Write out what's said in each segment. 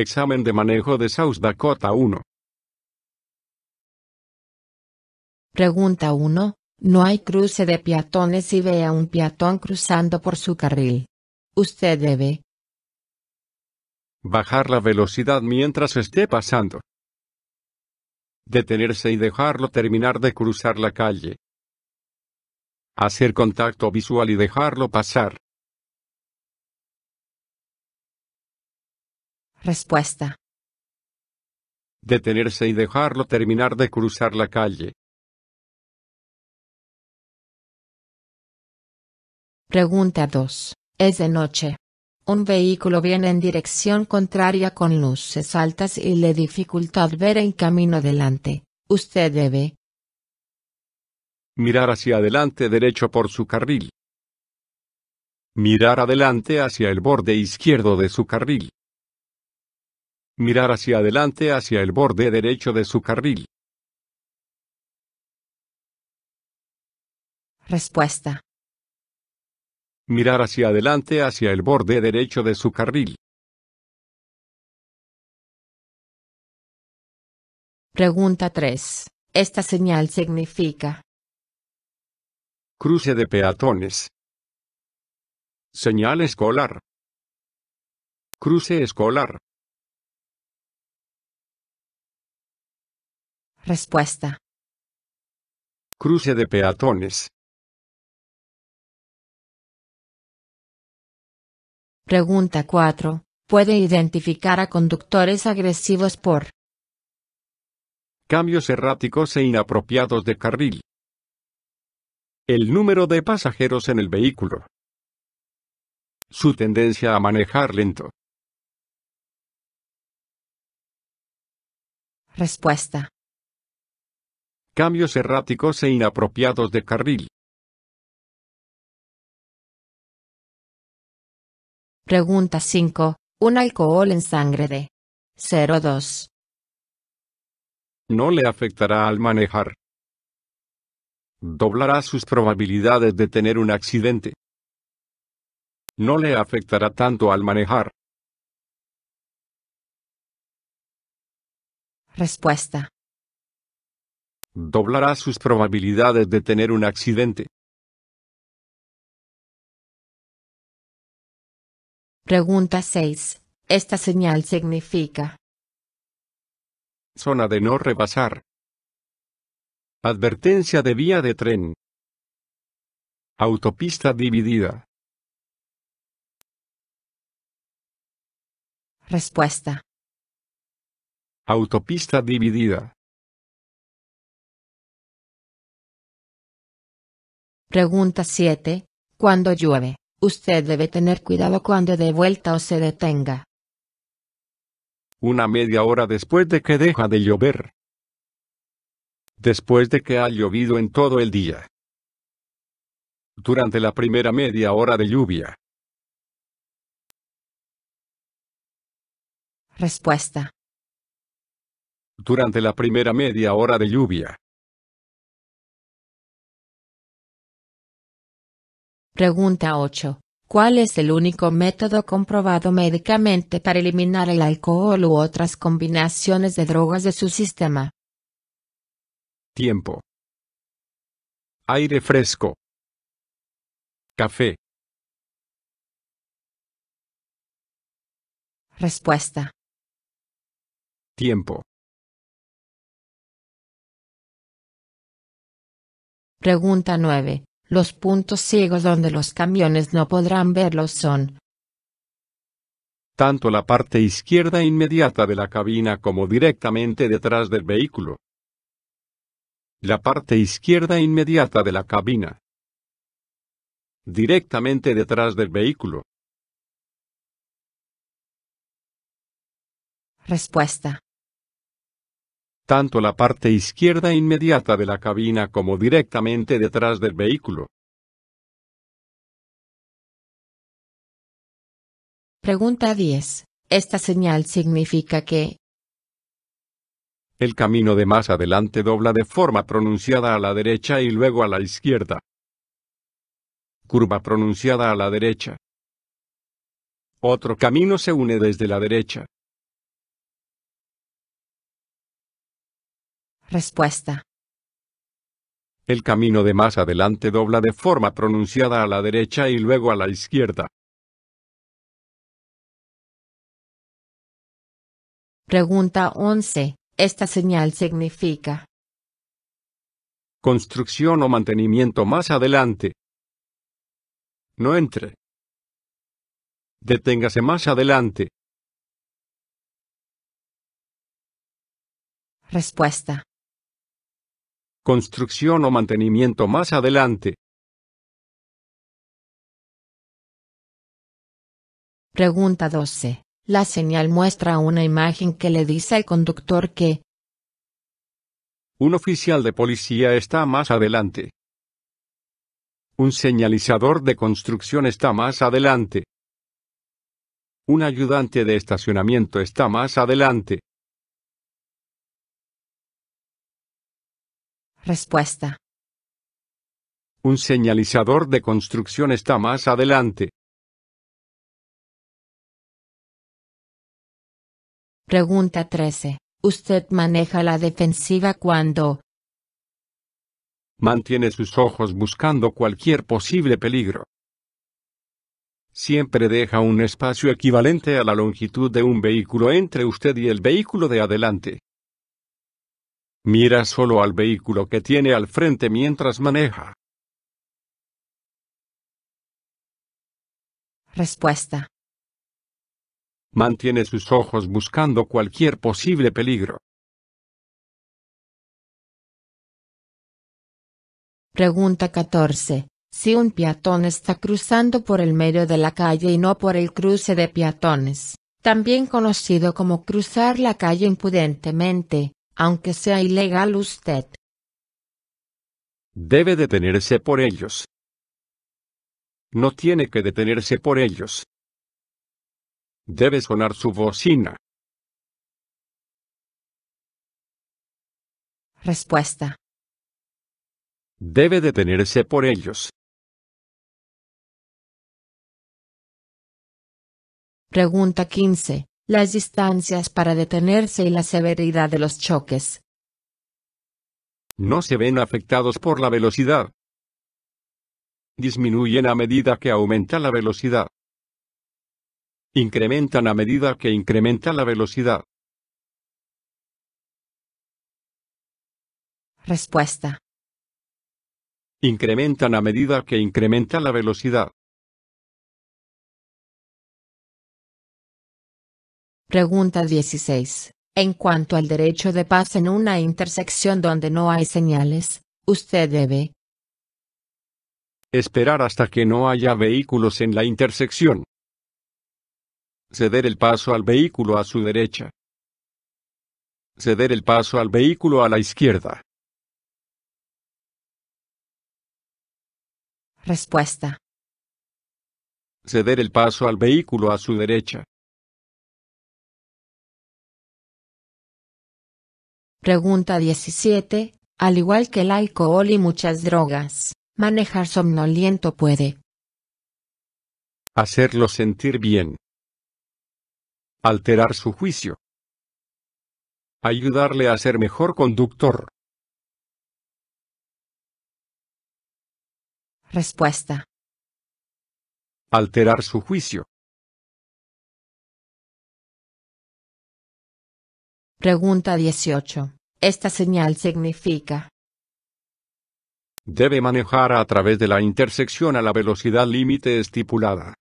Examen de manejo de South Dakota 1. Pregunta 1. No hay cruce de peatones y ve a un peatón cruzando por su carril. Usted debe bajar la velocidad mientras esté pasando, detenerse y dejarlo terminar de cruzar la calle, hacer contacto visual y dejarlo pasar. Respuesta. Detenerse y dejarlo terminar de cruzar la calle. Pregunta 2. Es de noche. Un vehículo viene en dirección contraria con luces altas y le dificultad ver el camino adelante. Usted debe mirar hacia adelante derecho por su carril. Mirar adelante hacia el borde izquierdo de su carril. Mirar hacia adelante hacia el borde derecho de su carril. Respuesta. Mirar hacia adelante hacia el borde derecho de su carril. Pregunta 3. Esta señal significa. Cruce de peatones. Señal escolar. Cruce escolar. Respuesta. Cruce de peatones. Pregunta 4. ¿Puede identificar a conductores agresivos por cambios erráticos e inapropiados de carril? El número de pasajeros en el vehículo. Su tendencia a manejar lento. Respuesta cambios erráticos e inapropiados de carril. Pregunta 5. Un alcohol en sangre de 0,2. No le afectará al manejar. Doblará sus probabilidades de tener un accidente. No le afectará tanto al manejar. Respuesta doblará sus probabilidades de tener un accidente. Pregunta 6. Esta señal significa zona de no rebasar. Advertencia de vía de tren. Autopista dividida. Respuesta. Autopista dividida. Pregunta 7. Cuando llueve, usted debe tener cuidado cuando dé vuelta o se detenga. Una media hora después de que deja de llover. Después de que ha llovido en todo el día. Durante la primera media hora de lluvia. Respuesta. Durante la primera media hora de lluvia. Pregunta 8. ¿Cuál es el único método comprobado médicamente para eliminar el alcohol u otras combinaciones de drogas de su sistema? Tiempo. Aire fresco. Café. Respuesta. Tiempo. Pregunta 9. Los puntos ciegos donde los camiones no podrán verlos son tanto la parte izquierda inmediata de la cabina como directamente detrás del vehículo. La parte izquierda inmediata de la cabina. Directamente detrás del vehículo. Respuesta tanto la parte izquierda inmediata de la cabina como directamente detrás del vehículo. Pregunta 10. Esta señal significa que el camino de más adelante dobla de forma pronunciada a la derecha y luego a la izquierda. Curva pronunciada a la derecha. Otro camino se une desde la derecha. Respuesta. El camino de más adelante dobla de forma pronunciada a la derecha y luego a la izquierda. Pregunta 11. Esta señal significa construcción o mantenimiento más adelante. No entre. Deténgase más adelante. Respuesta construcción o mantenimiento más adelante. Pregunta 12. La señal muestra una imagen que le dice al conductor que un oficial de policía está más adelante. Un señalizador de construcción está más adelante. Un ayudante de estacionamiento está más adelante. Respuesta. Un señalizador de construcción está más adelante. Pregunta 13. ¿Usted maneja la defensiva cuando mantiene sus ojos buscando cualquier posible peligro? Siempre deja un espacio equivalente a la longitud de un vehículo entre usted y el vehículo de adelante. Mira solo al vehículo que tiene al frente mientras maneja. Respuesta. Mantiene sus ojos buscando cualquier posible peligro. Pregunta 14. Si un peatón está cruzando por el medio de la calle y no por el cruce de peatones, también conocido como cruzar la calle impudentemente, aunque sea ilegal usted. Debe detenerse por ellos. No tiene que detenerse por ellos. Debe sonar su bocina. Respuesta. Debe detenerse por ellos. Pregunta 15 las distancias para detenerse y la severidad de los choques. No se ven afectados por la velocidad. Disminuyen a medida que aumenta la velocidad. Incrementan a medida que incrementa la velocidad. Respuesta. Incrementan a medida que incrementa la velocidad. Pregunta 16. En cuanto al derecho de paso en una intersección donde no hay señales, usted debe esperar hasta que no haya vehículos en la intersección. Ceder el paso al vehículo a su derecha. Ceder el paso al vehículo a la izquierda. Respuesta. Ceder el paso al vehículo a su derecha. Pregunta 17. Al igual que el alcohol y muchas drogas, manejar somnoliento puede hacerlo sentir bien, alterar su juicio, ayudarle a ser mejor conductor. Respuesta. Alterar su juicio. Pregunta 18. Esta señal significa. Debe manejar a través de la intersección a la velocidad límite estipulada.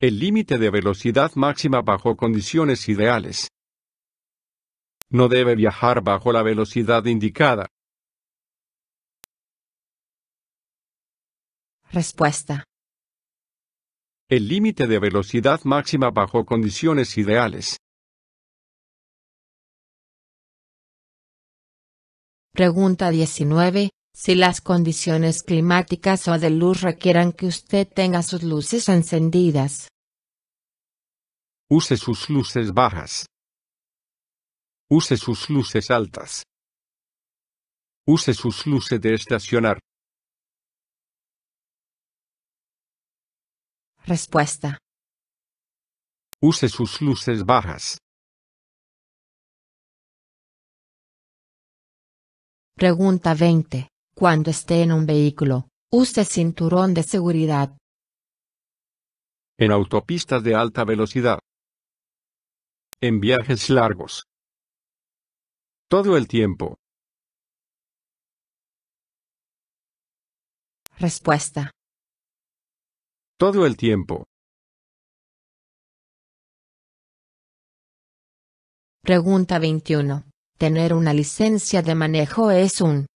El límite de velocidad máxima bajo condiciones ideales. No debe viajar bajo la velocidad indicada. Respuesta. El límite de velocidad máxima bajo condiciones ideales Pregunta 19. Si las condiciones climáticas o de luz requieran que usted tenga sus luces encendidas. Use sus luces bajas. Use sus luces altas. Use sus luces de estacionar. Respuesta. Use sus luces bajas. Pregunta 20. Cuando esté en un vehículo, use cinturón de seguridad. En autopistas de alta velocidad. En viajes largos. Todo el tiempo. Respuesta. Todo el tiempo. Pregunta 21. Tener una licencia de manejo es un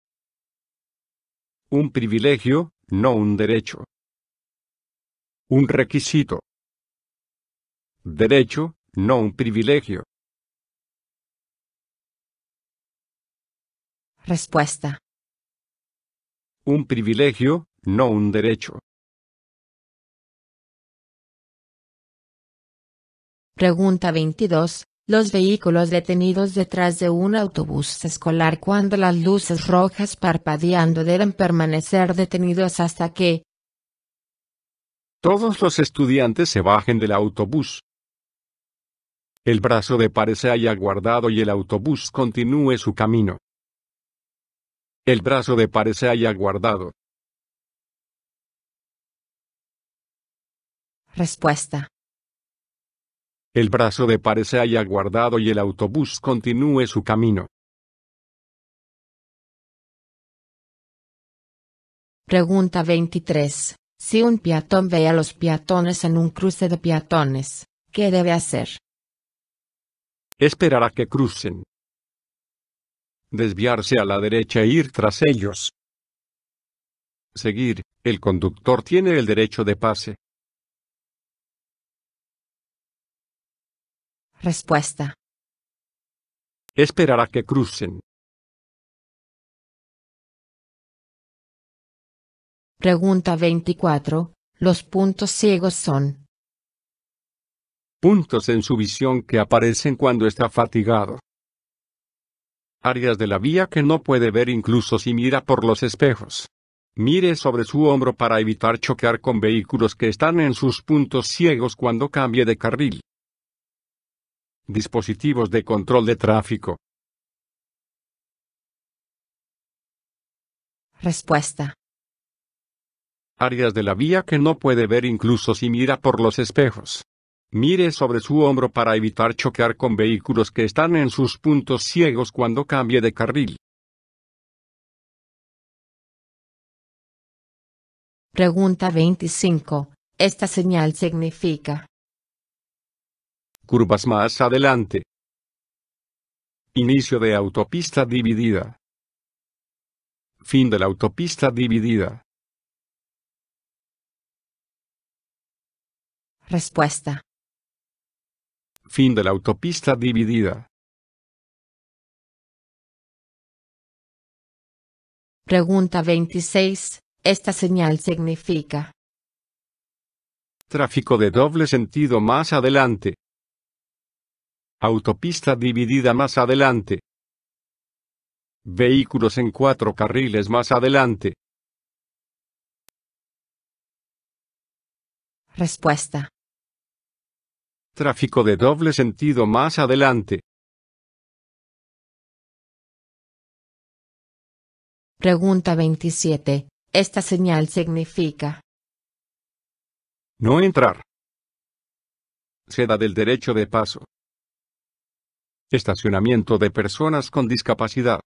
un privilegio, no un derecho. Un requisito. Derecho, no un privilegio. Respuesta. Un privilegio, no un derecho. Pregunta 22 los vehículos detenidos detrás de un autobús escolar cuando las luces rojas parpadeando deben permanecer detenidos hasta que todos los estudiantes se bajen del autobús. El brazo de pare se haya guardado y el autobús continúe su camino. El brazo de pare se haya guardado. Respuesta el brazo de par se haya guardado y el autobús continúe su camino. Pregunta 23. Si un peatón ve a los peatones en un cruce de peatones, ¿qué debe hacer? Esperar a que crucen. Desviarse a la derecha e ir tras ellos. Seguir, el conductor tiene el derecho de pase. Respuesta. esperará que crucen. Pregunta 24. Los puntos ciegos son. Puntos en su visión que aparecen cuando está fatigado. Áreas de la vía que no puede ver incluso si mira por los espejos. Mire sobre su hombro para evitar chocar con vehículos que están en sus puntos ciegos cuando cambie de carril dispositivos de control de tráfico. Respuesta. Áreas de la vía que no puede ver incluso si mira por los espejos. Mire sobre su hombro para evitar chocar con vehículos que están en sus puntos ciegos cuando cambie de carril. Pregunta 25. Esta señal significa curvas más adelante. Inicio de autopista dividida. Fin de la autopista dividida. Respuesta. Fin de la autopista dividida. Pregunta 26. Esta señal significa. Tráfico de doble sentido más adelante. Autopista dividida más adelante. Vehículos en cuatro carriles más adelante. Respuesta. Tráfico de doble sentido más adelante. Pregunta 27. Esta señal significa. No entrar. Seda del derecho de paso. Estacionamiento de personas con discapacidad.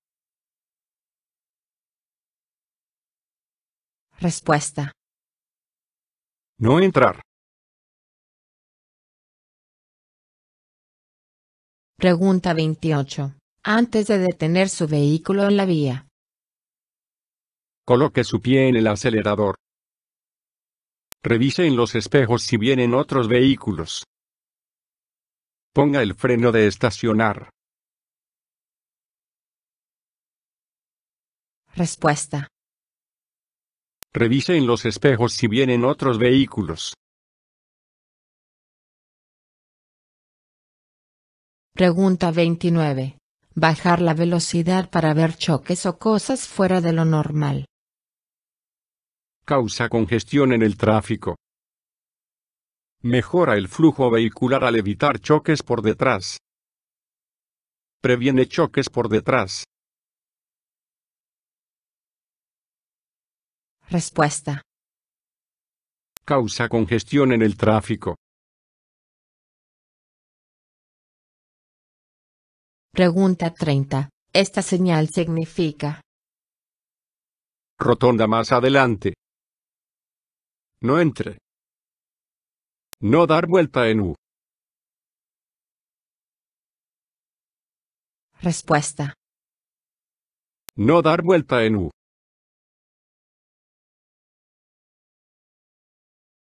Respuesta. No entrar. Pregunta 28. Antes de detener su vehículo en la vía. Coloque su pie en el acelerador. Revise en los espejos si vienen otros vehículos. Ponga el freno de estacionar. Respuesta. Revise en los espejos si vienen otros vehículos. Pregunta 29. Bajar la velocidad para ver choques o cosas fuera de lo normal. Causa congestión en el tráfico. Mejora el flujo vehicular al evitar choques por detrás. Previene choques por detrás. Respuesta. Causa congestión en el tráfico. Pregunta 30. Esta señal significa. Rotonda más adelante. No entre. No dar vuelta en U. Respuesta. No dar vuelta en U.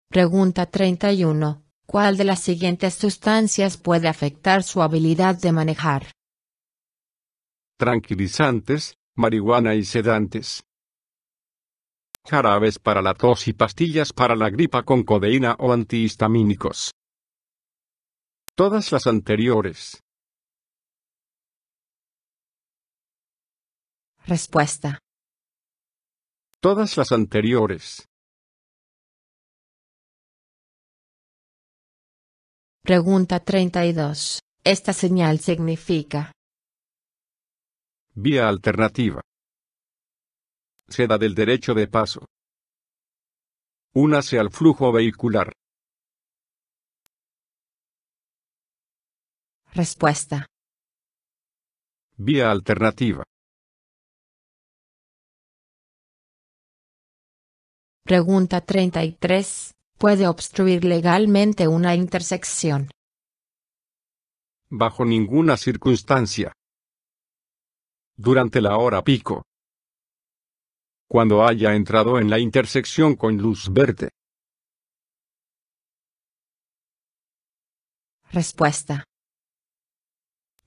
Pregunta 31. ¿Cuál de las siguientes sustancias puede afectar su habilidad de manejar? Tranquilizantes, marihuana y sedantes jarabes para la tos y pastillas para la gripa con codeína o antihistamínicos. Todas las anteriores. Respuesta. Todas las anteriores. Pregunta 32. Esta señal significa. Vía alternativa. Seda del derecho de paso. Únase al flujo vehicular. Respuesta. Vía alternativa. Pregunta 33. ¿Puede obstruir legalmente una intersección? Bajo ninguna circunstancia. Durante la hora pico, cuando haya entrado en la intersección con luz verde. Respuesta.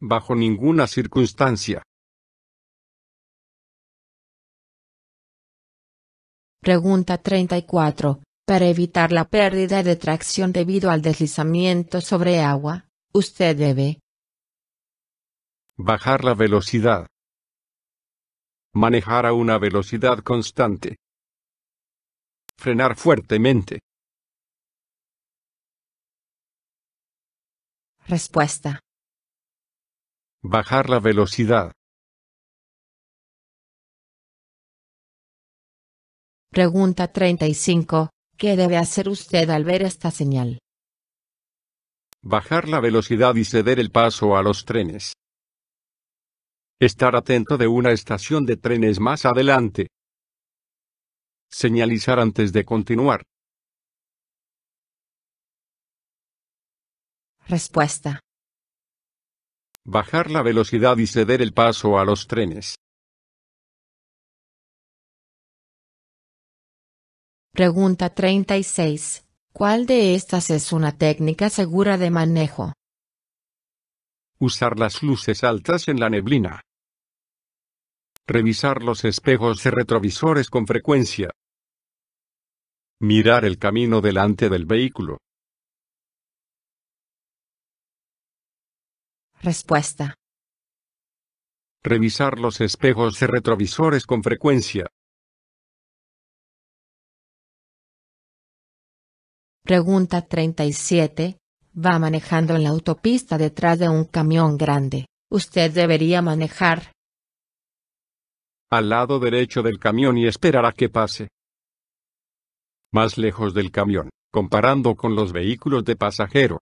Bajo ninguna circunstancia. Pregunta 34. Para evitar la pérdida de tracción debido al deslizamiento sobre agua, usted debe bajar la velocidad. Manejar a una velocidad constante. Frenar fuertemente. Respuesta. Bajar la velocidad. Pregunta 35. ¿Qué debe hacer usted al ver esta señal? Bajar la velocidad y ceder el paso a los trenes. Estar atento de una estación de trenes más adelante. Señalizar antes de continuar. Respuesta. Bajar la velocidad y ceder el paso a los trenes. Pregunta 36. ¿Cuál de estas es una técnica segura de manejo? Usar las luces altas en la neblina. Revisar los espejos de retrovisores con frecuencia. Mirar el camino delante del vehículo. Respuesta. Revisar los espejos y retrovisores con frecuencia. Pregunta 37. Va manejando en la autopista detrás de un camión grande. Usted debería manejar al lado derecho del camión y esperará que pase. Más lejos del camión, comparando con los vehículos de pasajero.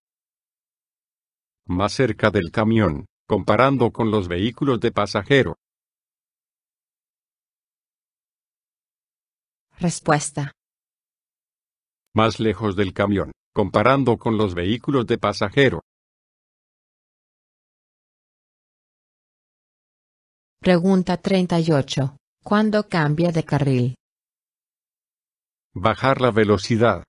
Más cerca del camión, comparando con los vehículos de pasajero. Respuesta. Más lejos del camión, comparando con los vehículos de pasajero. Pregunta 38. ¿Cuándo cambia de carril? Bajar la velocidad.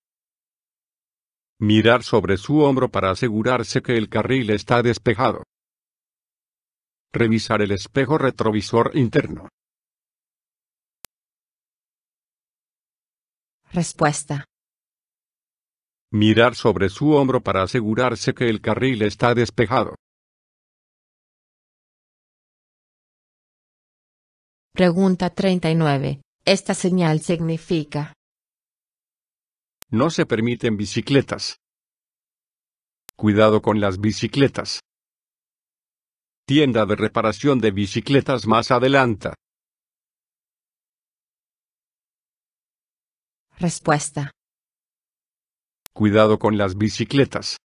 Mirar sobre su hombro para asegurarse que el carril está despejado. Revisar el espejo retrovisor interno. Respuesta. Mirar sobre su hombro para asegurarse que el carril está despejado. Pregunta 39. Esta señal significa. No se permiten bicicletas. Cuidado con las bicicletas. Tienda de reparación de bicicletas más adelante. Respuesta. Cuidado con las bicicletas.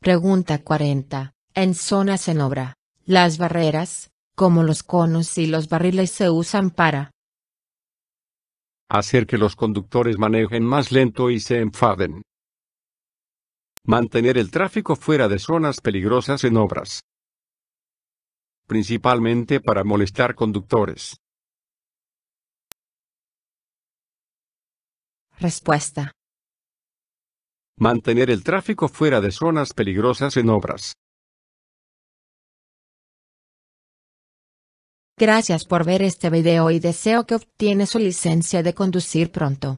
Pregunta 40. En zonas en obra, las barreras, como los conos y los barriles se usan para hacer que los conductores manejen más lento y se enfaden. Mantener el tráfico fuera de zonas peligrosas en obras. Principalmente para molestar conductores. Respuesta. Mantener el tráfico fuera de zonas peligrosas en obras. Gracias por ver este video y deseo que obtiene su licencia de conducir pronto.